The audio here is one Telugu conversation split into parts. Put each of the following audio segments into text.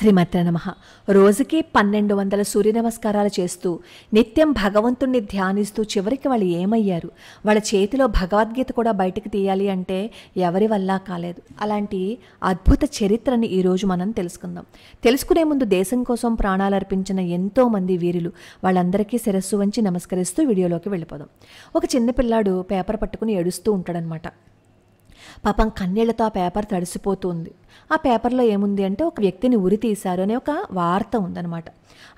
శ్రీమత నమ రోజుకి పన్నెండు వందల సూర్య నమస్కారాలు చేస్తూ నిత్యం భగవంతుణ్ణి ధ్యానిస్తూ చివరికి వాళ్ళు ఏమయ్యారు వాళ్ళ చేతిలో భగవద్గీత కూడా బయటకు తీయాలి అంటే ఎవరి వల్ల కాలేదు అలాంటి అద్భుత చరిత్రని ఈరోజు మనం తెలుసుకుందాం తెలుసుకునే ముందు దేశం కోసం ప్రాణాలు అర్పించిన ఎంతోమంది వీరులు వాళ్ళందరికీ శిరస్సు వంచి నమస్కరిస్తూ వీడియోలోకి వెళ్ళిపోదాం ఒక చిన్న పిల్లాడు పేపర్ పట్టుకుని ఏడుస్తూ ఉంటాడనమాట పాపం కన్నీళ్లతో ఆ పేపర్ తడిసిపోతుంది ఆ పేపర్లో ఏముంది అంటే ఒక వ్యక్తిని ఉరి తీశారు అనే ఒక వార్త ఉందన్నమాట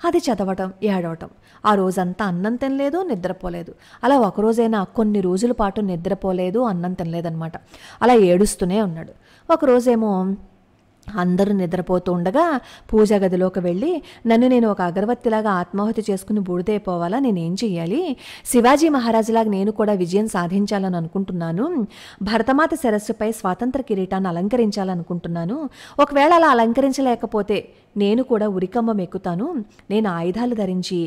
అది చదవటం ఏడవటం ఆ రోజంతా అన్నం తినలేదు నిద్రపోలేదు అలా ఒకరోజైనా కొన్ని రోజుల పాటు నిద్రపోలేదు అన్నం తినలేదన్నమాట అలా ఏడుస్తూనే ఉన్నాడు ఒకరోజేమో అందరూ నిద్రపోతూ ఉండగా పూజా గదిలోకి వెళ్ళి నన్ను నేను ఒక అగరవత్తిలాగా ఆత్మహత్య చేసుకుని బూడిదైపోవాలా నేనేం చెయ్యాలి శివాజీ మహారాజులాగా నేను కూడా విజయం సాధించాలని అనుకుంటున్నాను భరతమాత సరస్సుపై స్వాతంత్ర కిరీటాన్ని అలంకరించాలనుకుంటున్నాను ఒకవేళ అలా అలంకరించలేకపోతే నేను కూడా ఉరికమ్మం ఎక్కుతాను నేను ఆయుధాలు ధరించి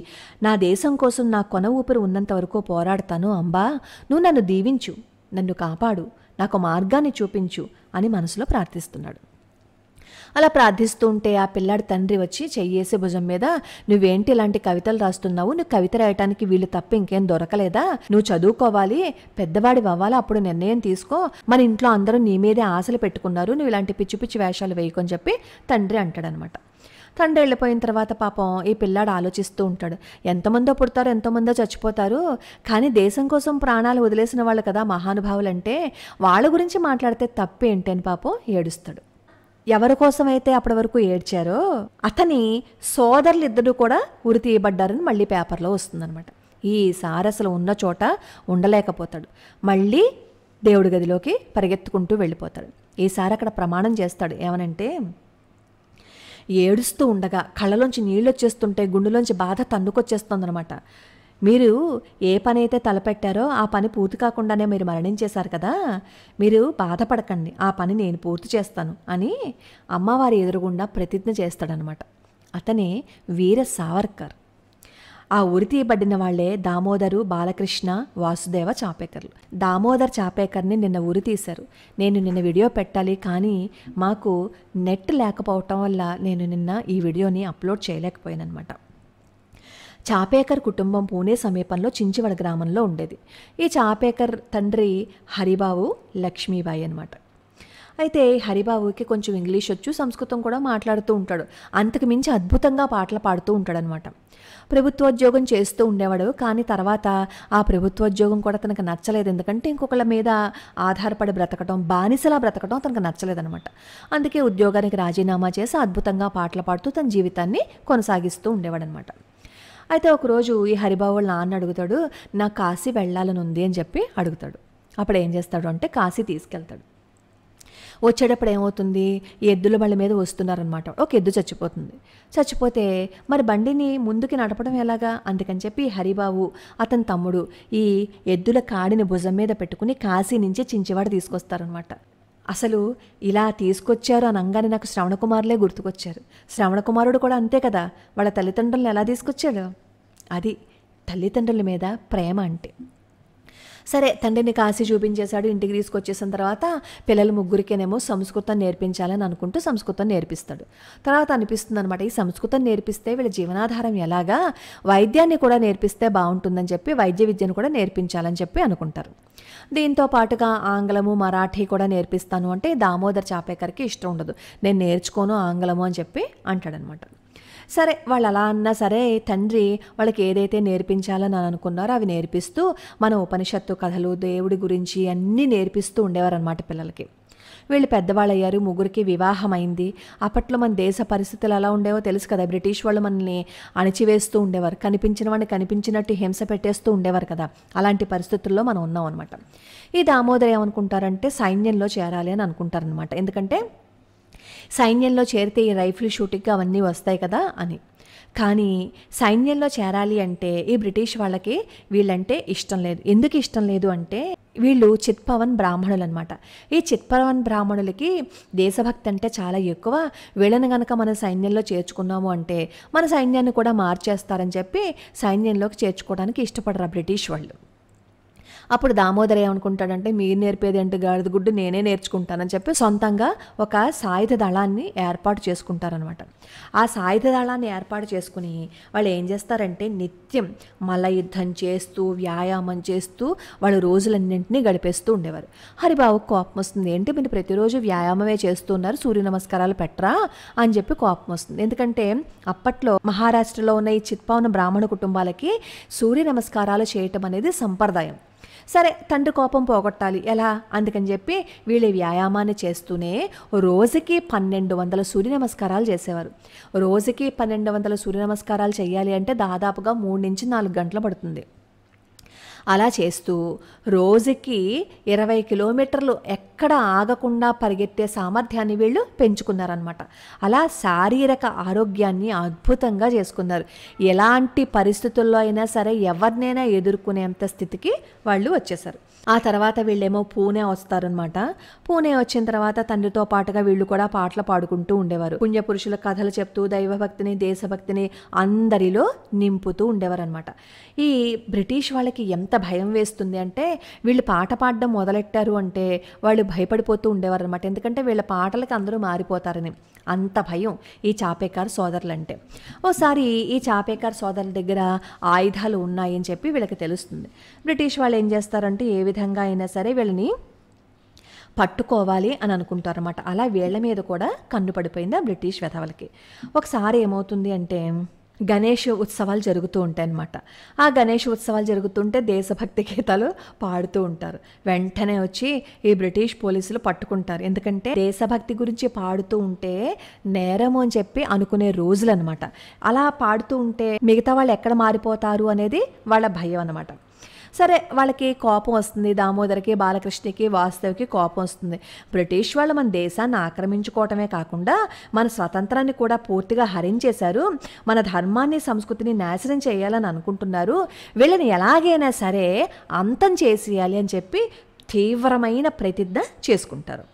నా దేశం కోసం నా కొన ఊపిరి ఉన్నంత వరకు పోరాడతాను అంబా నువ్వు నన్ను దీవించు నన్ను కాపాడు నాకు మార్గాన్ని చూపించు అని మనసులో ప్రార్థిస్తున్నాడు అలా ప్రార్థిస్తూ ఉంటే ఆ పిల్లాడి తండ్రి వచ్చి చెయ్యేసి భుజం మీద నువ్వేంటి ఇలాంటి కవితలు రాస్తున్నావు నువ్వు కవిత రాయటానికి వీళ్ళు తప్ప ఇంకేం దొరకలేదా నువ్వు చదువుకోవాలి పెద్దవాడి అవ్వాలి అప్పుడు నిర్ణయం తీసుకో మన ఇంట్లో అందరూ నీ మీదే ఆశలు పెట్టుకున్నారు నువ్వు ఇలాంటి పిచ్చి పిచ్చి వేషాలు వేయకొని చెప్పి తండ్రి అంటాడనమాట తండ్రి వెళ్ళిపోయిన తర్వాత పాపం ఈ పిల్లాడు ఆలోచిస్తూ ఉంటాడు ఎంతమందో పుడతారు ఎంతమందో చచ్చిపోతారు కానీ దేశం కోసం ప్రాణాలు వదిలేసిన వాళ్ళు కదా మహానుభావులు అంటే వాళ్ళ గురించి మాట్లాడితే తప్పేంటి అని పాపం ఏడుస్తాడు ఎవరి కోసమైతే అప్పటి వరకు ఏడ్చారో అతని సోదరులిద్దరూ కూడా ఉరి తీయబడ్డారని మళ్ళీ పేపర్లో వస్తుందనమాట ఈ సారసలు ఉన్న చోట ఉండలేకపోతాడు మళ్ళీ దేవుడి గదిలోకి పరిగెత్తుకుంటూ వెళ్ళిపోతాడు ఈసారి అక్కడ ప్రమాణం చేస్తాడు ఏమనంటే ఏడుస్తూ ఉండగా కళ్ళలోంచి నీళ్ళు వచ్చేస్తుంటే గుండెలోంచి బాధ తన్నుకొచ్చేస్తుందనమాట మీరు ఏ పని అయితే తలపెట్టారో ఆ పని పూర్తి కాకుండానే మీరు మరణించేశారు కదా మీరు బాధపడకండి ఆ పని నేను పూర్తి చేస్తాను అని అమ్మవారి ఎదురుగుండా ప్రతిజ్ఞ చేస్తాడనమాట అతనే వీర సావర్కర్ ఆ ఉరి తీయబడిన వాళ్లే దామోదరు బాలకృష్ణ వాసుదేవ చాపేకర్లు దామోదర్ చాపేకర్ని నిన్న ఉరి తీశారు నేను నిన్న వీడియో పెట్టాలి కానీ మాకు నెట్ లేకపోవటం వల్ల నేను నిన్న ఈ వీడియోని అప్లోడ్ చేయలేకపోయాను అనమాట చాపేకర్ కుటుంబం పూణే సమీపంలో చించివడ గ్రామంలో ఉండేది ఈ చాపేకర్ తండ్రి హరిబాబు లక్ష్మీబాయి అనమాట అయితే హరిబాబుకి కొంచెం ఇంగ్లీష్ వచ్చు సంస్కృతం కూడా మాట్లాడుతూ ఉంటాడు అంతకు మించి అద్భుతంగా పాటలు పాడుతూ ఉంటాడనమాట ప్రభుత్వోద్యోగం చేస్తూ ఉండేవాడు కానీ తర్వాత ఆ ప్రభుత్వోద్యోగం కూడా తనకు నచ్చలేదు ఎందుకంటే ఇంకొకళ్ళ మీద ఆధారపడి బ్రతకడం బానిసలా బ్రతకడం తనకు నచ్చలేదనమాట అందుకే ఉద్యోగానికి రాజీనామా చేసి అద్భుతంగా పాటలు పాడుతూ తన జీవితాన్ని కొనసాగిస్తూ ఉండేవాడనమాట అయితే ఒకరోజు ఈ హరిబాబు నాన్న అడుగుతాడు నాకు కాశీ వెళ్ళాలని ఉంది అని చెప్పి అడుగుతాడు అప్పుడు ఏం చేస్తాడు అంటే కాశీ తీసుకెళ్తాడు వచ్చేటప్పుడు ఏమవుతుంది ఈ ఎద్దుల బండి మీద వస్తున్నారనమాట ఒక ఎద్దు చచ్చిపోతుంది చచ్చిపోతే మరి బండిని ముందుకి నడపడం ఎలాగా అందుకని చెప్పి హరిబాబు అతని తమ్ముడు ఈ ఎద్దుల కాడిని భుజం మీద పెట్టుకుని కాశీ నుంచి చించివాడ తీసుకొస్తారనమాట అసలు ఇలా తీసుకొచ్చారు అని అనగానే నాకు శ్రవణకుమారులే గుర్తుకొచ్చారు శ్రవణకుమారుడు కూడా అంతే కదా వాళ్ళ తల్లిదండ్రులను ఎలా తీసుకొచ్చాడు అది తల్లిదండ్రుల మీద ప్రేమ అంటే సరే తండ్రిని కాసి చూపించేశాడు ఇంటికి తీసుకొచ్చేసిన తర్వాత పిల్లలు ముగ్గురికేనేమో సంస్కృతం నేర్పించాలని అనుకుంటూ సంస్కృతం నేర్పిస్తాడు తర్వాత అనిపిస్తుంది అనమాట ఈ సంస్కృతం నేర్పిస్తే వీళ్ళ జీవనాధారం ఎలాగా వైద్యాన్ని కూడా నేర్పిస్తే బాగుంటుందని చెప్పి వైద్య విద్యను కూడా నేర్పించాలని చెప్పి అనుకుంటారు దీంతో పాటుగా ఆంగ్లము మరాఠీ కూడా నేర్పిస్తాను అంటే దామోదర్ చాపేకర్కి ఇష్టం ఉండదు నేను నేర్చుకోను ఆంగ్లము అని చెప్పి అంటాడనమాట సరే వాళ్ళు అలా అన్నా సరే తండ్రి వాళ్ళకి ఏదైతే నేర్పించాలని అనుకున్నారో అవి నేర్పిస్తూ మన ఉపనిషత్తు కథలు దేవుడి గురించి అన్నీ నేర్పిస్తూ ఉండేవారనమాట పిల్లలకి వీళ్ళు పెద్దవాళ్ళు అయ్యారు ముగ్గురికి వివాహం అయింది అప్పట్లో మన దేశ పరిస్థితులు ఎలా ఉండేవో తెలుసు కదా బ్రిటిష్ వాళ్ళు మనల్ని అణిచివేస్తూ ఉండేవారు కనిపించిన వాడిని కనిపించినట్టు హింస పెట్టేస్తూ ఉండేవారు కదా అలాంటి పరిస్థితుల్లో మనం ఉన్నాం అనమాట ఈ దామోదర్ ఏమనుకుంటారంటే సైన్యంలో చేరాలి అని అనుకుంటారనమాట ఎందుకంటే సైన్యంలో చేరితే ఈ రైఫిల్ షూటింగ్ అవన్నీ వస్తాయి కదా అని కానీ సైన్యంలో చేరాలి అంటే ఈ బ్రిటిష్ వాళ్ళకి వీళ్ళంటే ఇష్టం లేదు ఎందుకు ఇష్టం లేదు అంటే వీళ్ళు చిత్పవన్ బ్రాహ్మణులు అనమాట ఈ చిత్పవన్ బ్రాహ్మణులకి దేశభక్తి అంటే చాలా ఎక్కువ వీళ్ళని గనక మన సైన్యంలో చేర్చుకున్నాము అంటే మన సైన్యాన్ని కూడా మార్చేస్తారని చెప్పి సైన్యంలోకి చేర్చుకోవడానికి ఇష్టపడరు బ్రిటిష్ వాళ్ళు అప్పుడు దామోదర్ ఏమనుకుంటాడంటే మీరు నేర్పేది అంటే గాడిద గుడ్డు నేనే నేర్చుకుంటానని చెప్పి సొంతంగా ఒక సాయుధ దళాన్ని ఏర్పాటు చేసుకుంటారనమాట ఆ సాయుధ దళాన్ని ఏర్పాటు చేసుకుని వాళ్ళు ఏం చేస్తారంటే నిత్యం మల యుద్ధం చేస్తూ వ్యాయామం చేస్తూ వాళ్ళు రోజులన్నింటినీ గడిపేస్తూ ఉండేవారు హరిబాబు కోపం వస్తుంది ఏంటి మీరు ప్రతిరోజు వ్యాయామమే చేస్తున్నారు సూర్య నమస్కారాలు పెట్టరా అని చెప్పి కోపం వస్తుంది ఎందుకంటే అప్పట్లో మహారాష్ట్రలో ఉన్న ఈ చిత్పావన బ్రాహ్మణ కుటుంబాలకి సూర్య నమస్కారాలు చేయటం అనేది సంప్రదాయం సరే తండ్రి కోపం పోగొట్టాలి ఎలా అందుకని చెప్పి వీళ్ళు వ్యాయామాన్ని చేస్తూనే రోజుకి పన్నెండు వందల సూర్య నమస్కారాలు చేసేవారు రోజుకి పన్నెండు వందల సూర్య నమస్కారాలు చేయాలి అంటే దాదాపుగా మూడు నుంచి నాలుగు గంటలు పడుతుంది అలా చేస్తూ రోజుకి ఇరవై కిలోమీటర్లు ఎక్కడ ఆగకుండా పరిగెత్తే సామర్థ్యాన్ని వీళ్ళు పెంచుకున్నారనమాట అలా శారీరక ఆరోగ్యాన్ని అద్భుతంగా చేసుకున్నారు ఎలాంటి పరిస్థితుల్లో అయినా సరే ఎవరినైనా ఎదుర్కొనేంత స్థితికి వాళ్ళు వచ్చేసారు ఆ తర్వాత వీళ్ళేమో పూణే వస్తారనమాట పూణే వచ్చిన తర్వాత తండ్రితో పాటుగా వీళ్ళు కూడా పాటలు పాడుకుంటూ ఉండేవారు పుణ్యపురుషుల కథలు చెప్తూ దైవభక్తిని దేశభక్తిని అందరిలో నింపుతూ ఉండేవారనమాట ఈ బ్రిటిష్ వాళ్ళకి ఎంత భయం వేస్తుంది అంటే వీళ్ళు పాట పాడడం మొదలెట్టారు అంటే వాళ్ళు భయపడిపోతూ ఉండేవారు అనమాట ఎందుకంటే వీళ్ళ పాటలకు అందరూ మారిపోతారని అంత భయం ఈ చాపేకార్ సోదరులంటే ఓసారి ఈ చాపేకార్ సోదరుల దగ్గర ఆయుధాలు ఉన్నాయని చెప్పి వీళ్ళకి తెలుస్తుంది బ్రిటిష్ వాళ్ళు ఏం చేస్తారంటే ఏ విధంగా అయినా సరే వీళ్ళని పట్టుకోవాలి అని అనుకుంటారు అనమాట అలా వీళ్ళ మీద కూడా కన్ను పడిపోయింది ఆ బ్రిటిష్ వెధవలకి ఒకసారి ఏమవుతుంది అంటే గణేష్ ఉత్సవాలు జరుగుతూ ఉంటాయి అన్నమాట ఆ గణేష్ ఉత్సవాలు జరుగుతుంటే దేశభక్తి గీతాలు పాడుతూ ఉంటారు వెంటనే వచ్చి ఈ బ్రిటిష్ పోలీసులు పట్టుకుంటారు ఎందుకంటే దేశభక్తి గురించి పాడుతూ ఉంటే నేరము అని చెప్పి అనుకునే రోజులు అనమాట అలా పాడుతూ ఉంటే మిగతా వాళ్ళు ఎక్కడ మారిపోతారు అనేది వాళ్ళ భయం అనమాట సరే వాళ్ళకి కోపం వస్తుంది దామోదర్కి బాలకృష్ణకి వాస్తవ్కి కోపం వస్తుంది బ్రిటిష్ వాళ్ళు మన దేశాన్ని ఆక్రమించుకోవటమే కాకుండా మన స్వతంత్రాన్ని కూడా పూర్తిగా హరించేశారు మన ధర్మాన్ని సంస్కృతిని నాశనం చేయాలని అనుకుంటున్నారు వీళ్ళని ఎలాగైనా సరే అంతం చేసేయాలి అని చెప్పి తీవ్రమైన ప్రతిజ్ఞ చేసుకుంటారు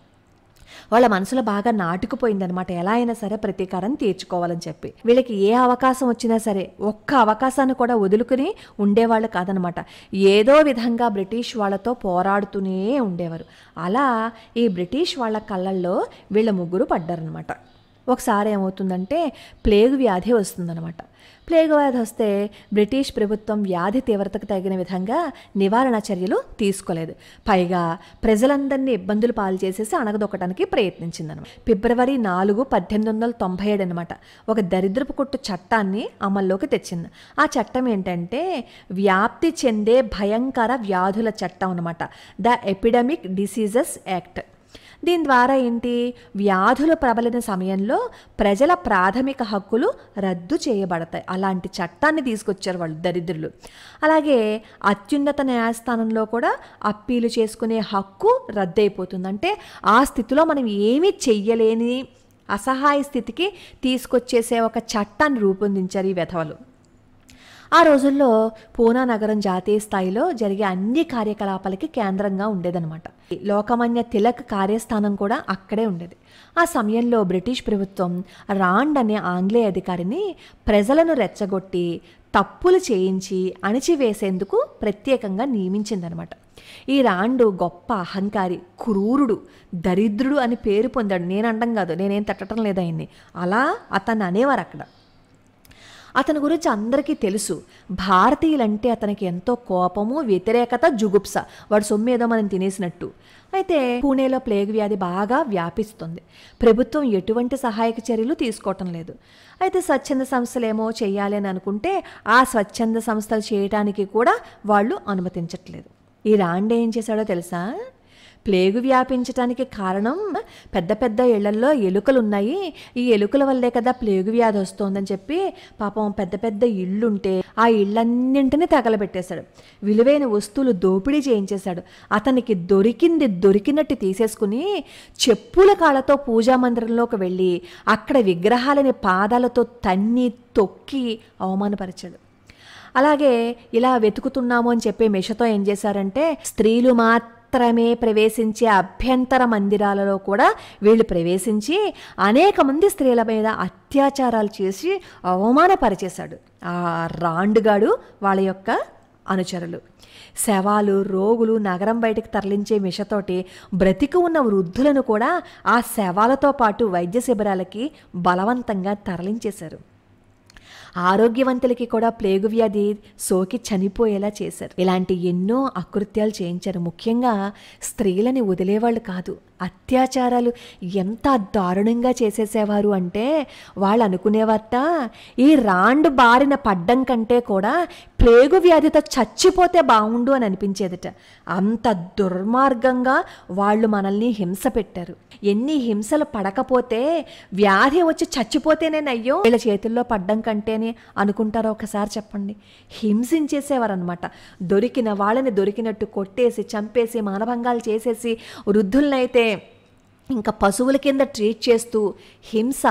వాళ్ళ మనసులో బాగా నాటుకుపోయిందనమాట ఎలా అయినా సరే ప్రతీకారం తీర్చుకోవాలని చెప్పి వీళ్ళకి ఏ అవకాశం వచ్చినా సరే ఒక్క అవకాశాన్ని కూడా వదులుకుని ఉండేవాళ్ళు కాదనమాట ఏదో విధంగా బ్రిటిష్ వాళ్ళతో పోరాడుతూనే ఉండేవారు అలా ఈ బ్రిటిష్ వాళ్ళ కళ్ళల్లో వీళ్ళ ముగ్గురు పడ్డారనమాట ఒకసారి ఏమవుతుందంటే ప్లేగు వ్యాధి వస్తుందనమాట ప్లేగు వ్యాధి వస్తే బ్రిటిష్ ప్రభుత్వం వ్యాధి తీవ్రతకు తగిన విధంగా నివారణ చర్యలు తీసుకోలేదు పైగా ప్రజలందరినీ ఇబ్బందులు పాలు చేసేసి అణగదొక్కడానికి ప్రయత్నించిందనమాట ఫిబ్రవరి నాలుగు పద్దెనిమిది వందల తొంభై ఏడు అనమాట ఒక దరిద్రపు కొట్టు చట్టాన్ని అమల్లోకి తెచ్చింది ఆ చట్టం ఏంటంటే వ్యాప్తి చెందే భయంకర వ్యాధుల చట్టం అనమాట ద ఎపిడమిక్ డిసీజెస్ యాక్ట్ దీని ద్వారా ఏంటి వ్యాధులు ప్రబలిన సమయంలో ప్రజల ప్రాథమిక హక్కులు రద్దు చేయబడతాయి అలాంటి చట్టాన్ని తీసుకొచ్చారు వాళ్ళు దరిద్రులు అలాగే అత్యున్నత న్యాయస్థానంలో కూడా అప్పీలు చేసుకునే హక్కు రద్దయిపోతుంది అంటే ఆ స్థితిలో మనం ఏమీ చెయ్యలేని అసహాయ స్థితికి తీసుకొచ్చేసే ఒక చట్టాన్ని రూపొందించారు ఈ వెధవలు ఆ రోజుల్లో పూనా నగరం జాతీయ స్థాయిలో జరిగే అన్ని కార్యకలాపాలకి కేంద్రంగా ఉండేదన్నమాట లోకమాన్య తిలక్ కార్యస్థానం కూడా అక్కడే ఉండేది ఆ సమయంలో బ్రిటిష్ ప్రభుత్వం రాండ్ అనే ఆంగ్లేయ అధికారిని ప్రజలను రెచ్చగొట్టి తప్పులు చేయించి అణిచివేసేందుకు ప్రత్యేకంగా నియమించిందనమాట ఈ రాండు గొప్ప అహంకారి క్రూరుడు దరిద్రుడు అని పేరు పొందాడు నేనండం కాదు నేనేం తట్టడం లేదయింది అలా అతను అనేవారు అక్కడ అతని గురించి అందరికీ తెలుసు భారతీయులంటే అతనికి ఎంతో కోపము వ్యతిరేకత జుగుప్స వాడు సొమ్మేదో మనం తినేసినట్టు అయితే పూణేలో ప్లేగ్ వ్యాధి బాగా వ్యాపిస్తుంది ప్రభుత్వం ఎటువంటి సహాయక చర్యలు తీసుకోవటం లేదు అయితే స్వచ్ఛంద సంస్థలు చేయాలి అని అనుకుంటే ఆ స్వచ్ఛంద సంస్థలు చేయటానికి కూడా వాళ్ళు అనుమతించట్లేదు ఈ రాండే ఏం చేశాడో తెలుసా ప్లేగు వ్యాపించటానికి కారణం పెద్ద పెద్ద ఇళ్లల్లో ఎలుకలు ఉన్నాయి ఈ ఎలుకల వల్లే కదా ప్లేగు వ్యాధి వస్తోందని చెప్పి పాపం పెద్ద పెద్ద ఇళ్ళుంటే ఆ ఇళ్ళన్నింటినీ తగలబెట్టేశాడు విలువైన వస్తువులు దోపిడీ చేయించేశాడు అతనికి దొరికింది దొరికినట్టు తీసేసుకుని చెప్పుల కాళ్ళతో పూజా మందిరంలోకి వెళ్ళి అక్కడ విగ్రహాలని పాదాలతో తన్ని తొక్కి అవమానపరిచాడు అలాగే ఇలా వెతుకుతున్నాము అని చెప్పి మిషతో ఏం చేశారంటే స్త్రీలు మాత్రం మాత్రమే ప్రవేశించే అభ్యంతర మందిరాలలో కూడా వీళ్ళు ప్రవేశించి అనేక మంది స్త్రీల మీద అత్యాచారాలు చేసి అవమానపరిచేశాడు ఆ రాండుగాడు వాళ్ళ యొక్క అనుచరులు శవాలు రోగులు నగరం బయటకు తరలించే మిషతోటి బ్రతికి ఉన్న వృద్ధులను కూడా ఆ శవాలతో పాటు వైద్య శిబిరాలకి బలవంతంగా తరలించేశారు ఆరోగ్యవంతులకి కూడా ప్లేగు వ్యాధి సోకి చనిపోయేలా చేశారు ఇలాంటి ఎన్నో అకృత్యాలు చేయించారు ముఖ్యంగా స్త్రీలని వదిలేవాళ్ళు కాదు అత్యాచారాలు ఎంత దారుణంగా చేసేసేవారు అంటే వాళ్ళు అనుకునేవత్త ఈ రాండ్ బారిన పడ్డం కంటే కూడా ప్లేగు వ్యాధితో చచ్చిపోతే బాగుండు అని అనిపించేదిట అంత దుర్మార్గంగా వాళ్ళు మనల్ని హింస పెట్టారు ఎన్ని హింసలు పడకపోతే వ్యాధి వచ్చి చచ్చిపోతేనేనయ్యో వీళ్ళ చేతుల్లో పడ్డం కంటేనే అనుకుంటారో ఒకసారి చెప్పండి హింసించేసేవారనమాట దొరికిన వాళ్ళని దొరికినట్టు కొట్టేసి చంపేసి మానభంగాలు చేసేసి వృద్ధులనైతే లేకపోతే ఇంకా పశువుల కింద ట్రీట్ చేస్తూ హింస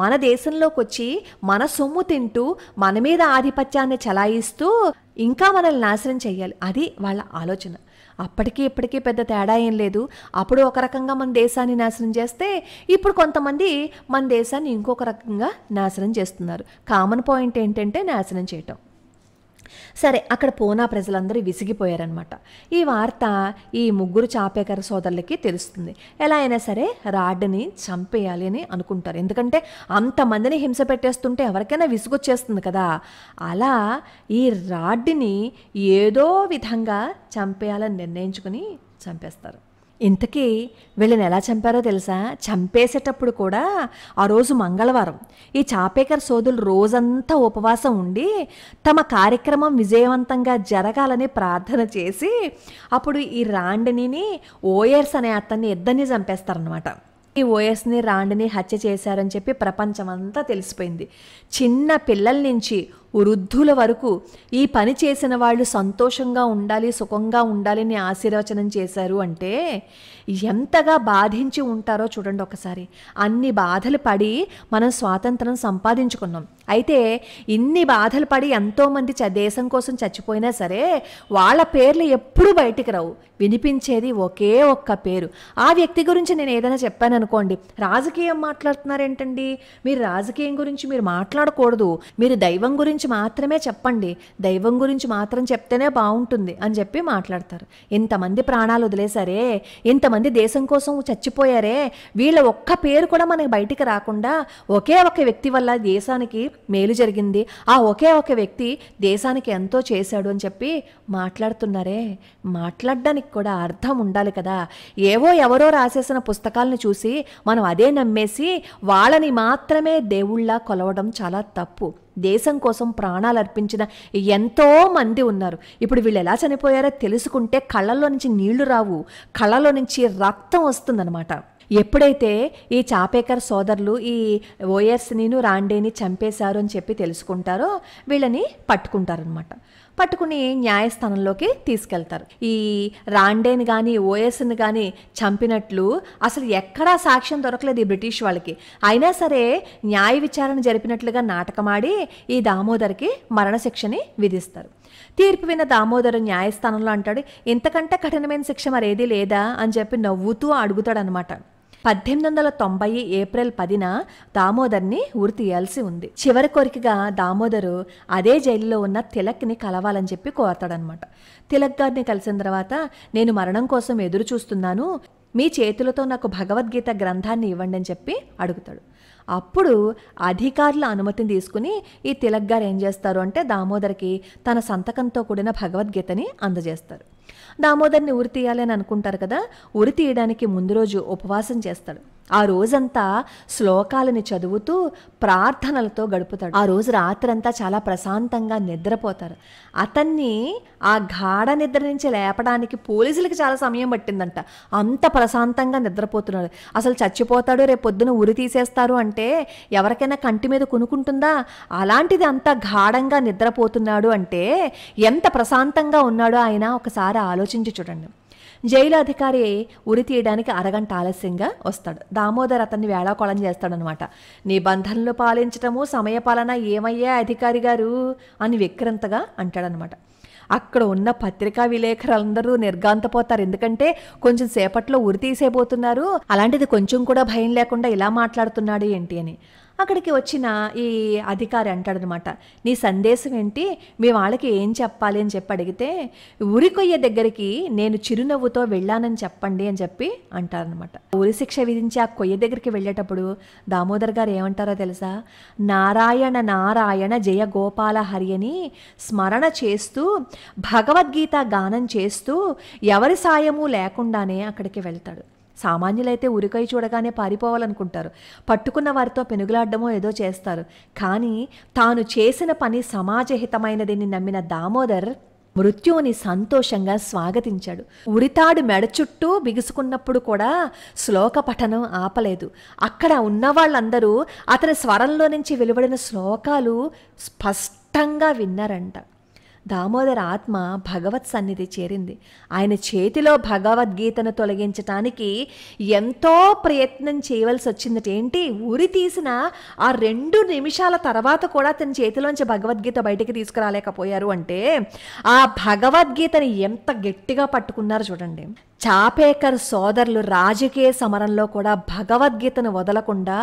మన దేశంలోకి వచ్చి మన సొమ్ము తింటూ మన మీద ఆధిపత్యాన్ని చలాయిస్తూ ఇంకా మనల్ని నాశనం చేయాలి అది వాళ్ళ ఆలోచన అప్పటికీ ఇప్పటికీ పెద్ద తేడా ఏం లేదు అప్పుడు ఒక రకంగా మన దేశాన్ని నాశనం చేస్తే ఇప్పుడు కొంతమంది మన దేశాన్ని ఇంకొక రకంగా నాశనం చేస్తున్నారు కామన్ పాయింట్ ఏంటంటే నాశనం చేయటం సరే అక్కడ పూనా ప్రజలందరూ విసిగిపోయారనమాట ఈ వార్త ఈ ముగ్గురు చాపేకర సోదరులకి తెలుస్తుంది ఎలా అయినా సరే రాడ్ని చంపేయాలి అని అనుకుంటారు ఎందుకంటే అంతమందిని హింస పెట్టేస్తుంటే ఎవరికైనా విసుగొచ్చేస్తుంది కదా అలా ఈ రాడ్ని ఏదో విధంగా చంపేయాలని నిర్ణయించుకుని చంపేస్తారు ఇంతకీ వీళ్ళని ఎలా చంపారో తెలుసా చంపేసేటప్పుడు కూడా ఆ రోజు మంగళవారం ఈ చాపేకర్ సోదులు రోజంతా ఉపవాసం ఉండి తమ కార్యక్రమం విజయవంతంగా జరగాలని ప్రార్థన చేసి అప్పుడు ఈ రాండిని ఓయర్స్ అనే అతన్ని ఇద్దరిని చంపేస్తారనమాట ఈ ఓయర్స్ని రాండిని హత్య చేశారని చెప్పి ప్రపంచం అంతా తెలిసిపోయింది చిన్న పిల్లల నుంచి వృద్ధుల వరకు ఈ పని చేసిన వాళ్ళు సంతోషంగా ఉండాలి సుఖంగా ఉండాలని ఆశీర్వచనం చేశారు అంటే ఎంతగా బాధించి ఉంటారో చూడండి ఒకసారి అన్ని బాధలు పడి మనం స్వాతంత్రం సంపాదించుకున్నాం అయితే ఇన్ని బాధలు పడి ఎంతోమంది చ దేశం కోసం చచ్చిపోయినా సరే వాళ్ళ పేర్లు ఎప్పుడు బయటికి రావు వినిపించేది ఒకే ఒక్క పేరు ఆ వ్యక్తి గురించి నేను ఏదైనా చెప్పాను అనుకోండి రాజకీయం మాట్లాడుతున్నారేంటండి మీరు రాజకీయం గురించి మీరు మాట్లాడకూడదు మీరు దైవం గురించి గురించి మాత్రమే చెప్పండి దైవం గురించి మాత్రం చెప్తేనే బాగుంటుంది అని చెప్పి మాట్లాడతారు ఇంతమంది ప్రాణాలు వదిలేశారే ఇంతమంది దేశం కోసం చచ్చిపోయారే వీళ్ళ ఒక్క పేరు కూడా మనకి బయటికి రాకుండా ఒకే ఒక వ్యక్తి వల్ల దేశానికి మేలు జరిగింది ఆ ఒకే ఒక వ్యక్తి దేశానికి ఎంతో చేశాడు అని చెప్పి మాట్లాడుతున్నారే మాట్లాడడానికి కూడా అర్థం ఉండాలి కదా ఏవో ఎవరో రాసేసిన పుస్తకాలను చూసి మనం అదే నమ్మేసి వాళ్ళని మాత్రమే దేవుళ్ళ కొలవడం చాలా తప్పు దేశం కోసం ప్రాణాలు అర్పించిన ఎంతో మంది ఉన్నారు ఇప్పుడు వీళ్ళు ఎలా చనిపోయారో తెలుసుకుంటే కళ్ళల్లో నుంచి నీళ్లు రావు కళ్ళలో నుంచి రక్తం వస్తుందన్నమాట ఎప్పుడైతే ఈ చాపేకర్ సోదరులు ఈ ఓఎస్నిను రాండేని చంపేశారు అని చెప్పి తెలుసుకుంటారో వీళ్ళని పట్టుకుంటారనమాట పట్టుకుని న్యాయస్థానంలోకి తీసుకెళ్తారు ఈ రాండేని కానీ ఓఎస్ని కానీ చంపినట్లు అసలు ఎక్కడా సాక్ష్యం దొరకలేదు ఈ బ్రిటిష్ వాళ్ళకి అయినా సరే న్యాయ విచారణ జరిపినట్లుగా నాటకమాడి ఈ దామోదర్కి మరణశిక్షని విధిస్తారు తీర్పు విన్న దామోదర్ న్యాయస్థానంలో అంటాడు ఇంతకంటే కఠినమైన శిక్ష మరేదీ లేదా అని చెప్పి నవ్వుతూ అడుగుతాడనమాట పద్దెనిమిది వందల తొంభై ఏప్రిల్ పదిన దామోదర్ని ఉరి తీయాల్సి ఉంది చివరి కోరికగా దామోదరు అదే జైల్లో ఉన్న తిలక్ని కలవాలని చెప్పి కోరతాడనమాట తిలక్ గారిని కలిసిన తర్వాత నేను మరణం కోసం ఎదురు చూస్తున్నాను మీ చేతులతో నాకు భగవద్గీత గ్రంథాన్ని ఇవ్వండి అని చెప్పి అడుగుతాడు అప్పుడు అధికారుల అనుమతిని తీసుకుని ఈ తిలక్ గారు ఏం చేస్తారు అంటే దామోదర్కి తన సంతకంతో కూడిన భగవద్గీతని అందజేస్తారు దామోదర్ని ఉరి తీయాలని అనుకుంటారు కదా ఉరి తీయడానికి ముందు రోజు ఉపవాసం చేస్తాడు ఆ రోజంతా శ్లోకాలని చదువుతూ ప్రార్థనలతో గడుపుతాడు ఆ రోజు రాత్రంతా చాలా ప్రశాంతంగా నిద్రపోతారు అతన్ని ఆ గాఢ నిద్ర నుంచి లేపడానికి పోలీసులకి చాలా సమయం పట్టిందంట అంత ప్రశాంతంగా నిద్రపోతున్నాడు అసలు చచ్చిపోతాడు రేపు పొద్దున ఉరి తీసేస్తారు అంటే ఎవరికైనా కంటి మీద కొనుక్కుంటుందా అలాంటిది అంత గాఢంగా నిద్రపోతున్నాడు అంటే ఎంత ప్రశాంతంగా ఉన్నాడో ఆయన ఒకసారి ఒకసారి ఆలోచించి చూడండి జైలు అధికారి ఉరి తీయడానికి అరగంట ఆలస్యంగా వస్తాడు దామోదర్ అతన్ని వేళాకోళం చేస్తాడనమాట నీ బంధనలు పాలించటము సమయపాలన ఏమయ్యా అధికారి గారు అని విక్రంతగా అంటాడనమాట అక్కడ ఉన్న పత్రికా విలేకరులందరూ నిర్గాంతపోతారు ఎందుకంటే కొంచెం సేపట్లో ఉరి తీసేయబోతున్నారు అలాంటిది కొంచెం కూడా భయం లేకుండా ఇలా మాట్లాడుతున్నాడు ఏంటి అని అక్కడికి వచ్చిన ఈ అధికారి అంటాడనమాట నీ సందేశం ఏంటి మీ వాళ్ళకి ఏం చెప్పాలి అని చెప్పి అడిగితే ఉరికొయ్య దగ్గరికి నేను చిరునవ్వుతో వెళ్ళానని చెప్పండి అని చెప్పి అంటారనమాట ఉరి శిక్ష విధించి ఆ కొయ్య దగ్గరికి వెళ్ళేటప్పుడు దామోదర్ గారు ఏమంటారో తెలుసా నారాయణ నారాయణ జయ గోపాల హరి అని స్మరణ చేస్తూ భగవద్గీత గానం చేస్తూ ఎవరి సాయము లేకుండానే అక్కడికి వెళ్తాడు సామాన్యులైతే ఉరికై చూడగానే పారిపోవాలనుకుంటారు పట్టుకున్న వారితో పెనుగులాడ్డమో ఏదో చేస్తారు కానీ తాను చేసిన పని సమాజహితమైనదని నమ్మిన దామోదర్ మృత్యువుని సంతోషంగా స్వాగతించాడు ఉరితాడు మెడ చుట్టూ బిగుసుకున్నప్పుడు కూడా శ్లోక పఠనం ఆపలేదు అక్కడ ఉన్న వాళ్ళందరూ అతని స్వరంలో నుంచి వెలువడిన శ్లోకాలు స్పష్టంగా విన్నారంట దామోదర ఆత్మ భగవత్ సన్నిధి చేరింది ఆయన చేతిలో భగవద్గీతను తొలగించటానికి ఎంతో ప్రయత్నం చేయవలసి వచ్చిందట ఏంటి ఊరి తీసిన ఆ రెండు నిమిషాల తర్వాత కూడా తన చేతిలోంచి భగవద్గీత బయటికి తీసుకురాలేకపోయారు అంటే ఆ భగవద్గీతని ఎంత గట్టిగా పట్టుకున్నారు చూడండి చాపేకర్ సోదరులు రాజకీయ సమరంలో కూడా భగవద్గీతను వదలకుండా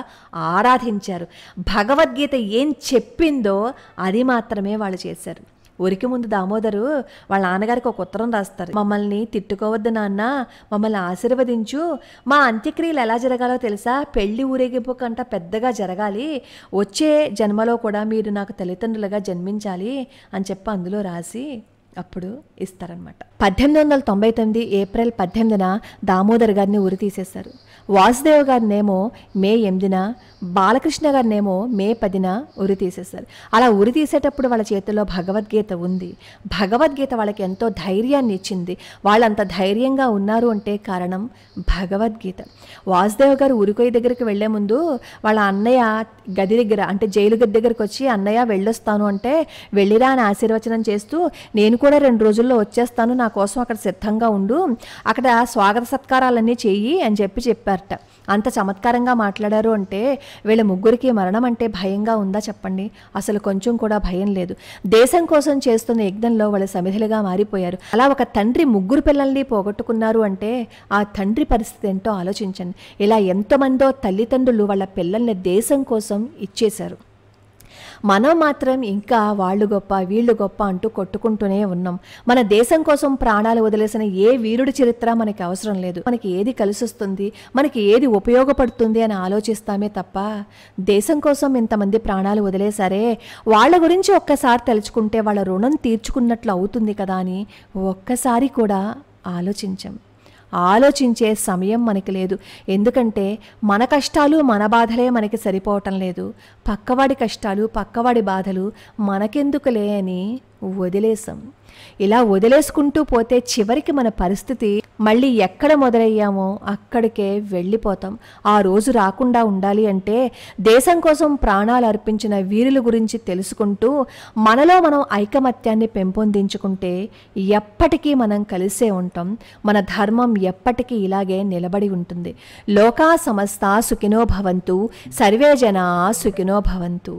ఆరాధించారు భగవద్గీత ఏం చెప్పిందో అది మాత్రమే వాళ్ళు చేశారు ఊరికి ముందు దామోదరు వాళ్ళ నాన్నగారికి ఒక ఉత్తరం రాస్తారు మమ్మల్ని తిట్టుకోవద్దు నాన్న మమ్మల్ని ఆశీర్వదించు మా అంత్యక్రియలు ఎలా జరగాలో తెలుసా పెళ్లి ఊరేగింపు కంట పెద్దగా జరగాలి వచ్చే జన్మలో కూడా మీరు నాకు తల్లిదండ్రులుగా జన్మించాలి అని చెప్పి అందులో రాసి అప్పుడు ఇస్తారనమాట పద్దెనిమిది వందల తొంభై తొమ్మిది ఏప్రిల్ పద్దెనిమిదిన దామోదర్ గారిని ఉరి తీసేశారు వాసుదేవ్ గారినేమో మే ఎనిమిదిన బాలకృష్ణ గారినేమో మే పదిన ఉరి తీసేశారు అలా ఉరి తీసేటప్పుడు వాళ్ళ చేతిలో భగవద్గీత ఉంది భగవద్గీత వాళ్ళకి ఎంతో ధైర్యాన్ని ఇచ్చింది వాళ్ళంత ధైర్యంగా ఉన్నారు అంటే కారణం భగవద్గీత వాసుదేవ్ గారు ఉరికొయ్య దగ్గరికి వెళ్లే ముందు వాళ్ళ అన్నయ్య గది దగ్గర అంటే జైలు గది దగ్గరకు వచ్చి అన్నయ్య వెళ్ళొస్తాను అంటే వెళ్ళిరా అని ఆశీర్వచనం చేస్తూ నేను కూడా రెండు రోజుల్లో వచ్చేస్తాను నా కోసం అక్కడ సిద్ధంగా ఉండు అక్కడ స్వాగత సత్కారాలన్నీ చెయ్యి అని చెప్పి చెప్పారట అంత చమత్కారంగా మాట్లాడారు అంటే వీళ్ళ ముగ్గురికి మరణం అంటే భయంగా ఉందా చెప్పండి అసలు కొంచెం కూడా భయం లేదు దేశం కోసం చేస్తున్న యజ్ఞంలో వాళ్ళ సమిధులుగా మారిపోయారు అలా ఒక తండ్రి ముగ్గురు పిల్లల్ని పోగొట్టుకున్నారు అంటే ఆ తండ్రి పరిస్థితి ఏంటో ఆలోచించండి ఇలా ఎంతమందో తల్లిదండ్రులు వాళ్ళ పిల్లల్ని దేశం కోసం ఇచ్చేశారు మనం మాత్రం ఇంకా వాళ్ళు గొప్ప వీళ్ళు గొప్ప అంటూ కొట్టుకుంటూనే ఉన్నాం మన దేశం కోసం ప్రాణాలు వదిలేసిన ఏ వీరుడి చరిత్ర మనకి అవసరం లేదు మనకి ఏది కలిసొస్తుంది మనకి ఏది ఉపయోగపడుతుంది అని ఆలోచిస్తామే తప్ప దేశం కోసం ఇంతమంది ప్రాణాలు వదిలేశారే వాళ్ళ గురించి ఒక్కసారి తలుచుకుంటే వాళ్ళ రుణం తీర్చుకున్నట్లు అవుతుంది కదా అని ఒక్కసారి కూడా ఆలోచించాం ఆలోచించే సమయం మనకి లేదు ఎందుకంటే మన కష్టాలు మన బాధలే మనకి సరిపోవటం లేదు పక్కవాడి కష్టాలు పక్కవాడి బాధలు మనకెందుకులే అని వదిలేసాం ఇలా వదిలేసుకుంటూ పోతే చివరికి మన పరిస్థితి మళ్ళీ ఎక్కడ మొదలయ్యామో అక్కడికే వెళ్ళిపోతాం ఆ రోజు రాకుండా ఉండాలి అంటే దేశం కోసం ప్రాణాలు అర్పించిన వీరుల గురించి తెలుసుకుంటూ మనలో మనం ఐకమత్యాన్ని పెంపొందించుకుంటే ఎప్పటికీ మనం కలిసే ఉంటాం మన ధర్మం ఎప్పటికీ ఇలాగే నిలబడి ఉంటుంది లోకా సమస్త సుఖినో భవంతు సర్వే జనా సుఖినో భవంతు